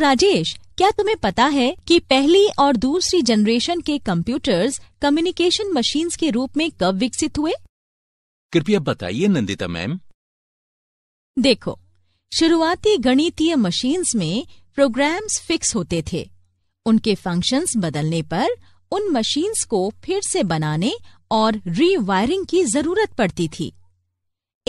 राजेश क्या तुम्हें पता है कि पहली और दूसरी जनरेशन के कंप्यूटर्स कम्युनिकेशन मशीन्स के रूप में कब विकसित हुए कृपया बताइए नंदिता मैम देखो शुरुआती गणितीय मशीन्स में प्रोग्राम्स फिक्स होते थे उनके फंक्शंस बदलने पर उन मशीन्स को फिर से बनाने और रीवायरिंग की जरूरत पड़ती थी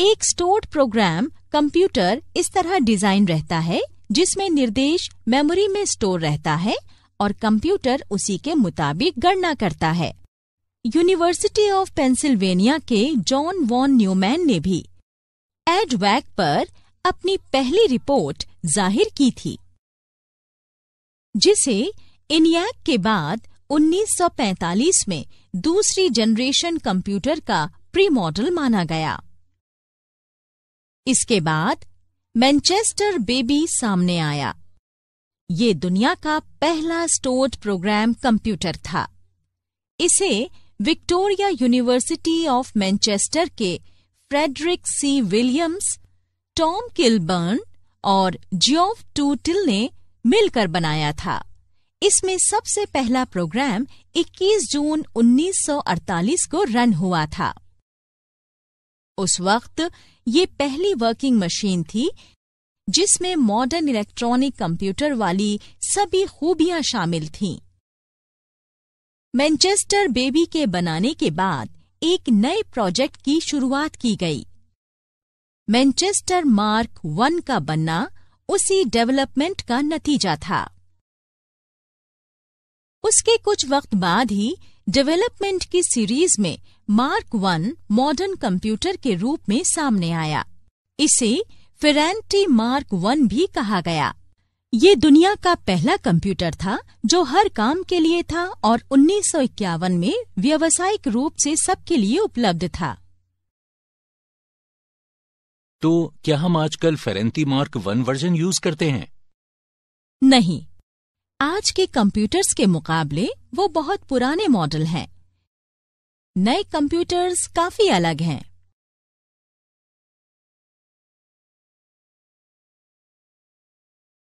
एक स्टोर्ड प्रोग्राम कंप्यूटर इस तरह डिजाइन रहता है जिसमें निर्देश मेमोरी में स्टोर रहता है और कंप्यूटर उसी के मुताबिक गणना करता है यूनिवर्सिटी ऑफ पेंसिल्वेनिया के जॉन वॉन न्यूमैन ने भी एडवैक पर अपनी पहली रिपोर्ट जाहिर की थी जिसे इनियक के बाद 1945 में दूसरी जनरेशन कंप्यूटर का प्री मॉडल माना गया इसके बाद मैनचेस्टर बेबी सामने आया ये दुनिया का पहला स्टोर्ड प्रोग्राम कंप्यूटर था इसे विक्टोरिया यूनिवर्सिटी ऑफ मैनचेस्टर के Frederick C Williams Tom Kilburn और जियोफ टूटिल ने मिलकर बनाया था इसमें सबसे पहला प्रोग्राम 21 जून 1948 को रन हुआ था उस वक्त ये पहली वर्किंग मशीन थी जिसमें मॉडर्न इलेक्ट्रॉनिक कंप्यूटर वाली सभी खूबियां शामिल थीं। मैनचेस्टर बेबी के बनाने के बाद एक नए प्रोजेक्ट की शुरुआत की गई मैनचेस्टर मार्क वन का बनना उसी डेवलपमेंट का नतीजा था उसके कुछ वक्त बाद ही डेवलपमेंट की सीरीज में मार्क वन मॉडर्न कंप्यूटर के रूप में सामने आया इसे फेरेंटी मार्क वन भी कहा गया ये दुनिया का पहला कंप्यूटर था जो हर काम के लिए था और उन्नीस में व्यावसायिक रूप से सबके लिए उपलब्ध था तो क्या हम आजकल Ferranti Mark one version use करते हैं नहीं आज के कंप्यूटर्स के मुकाबले वो बहुत पुराने मॉडल हैं नए कंप्यूटर्स काफी अलग हैं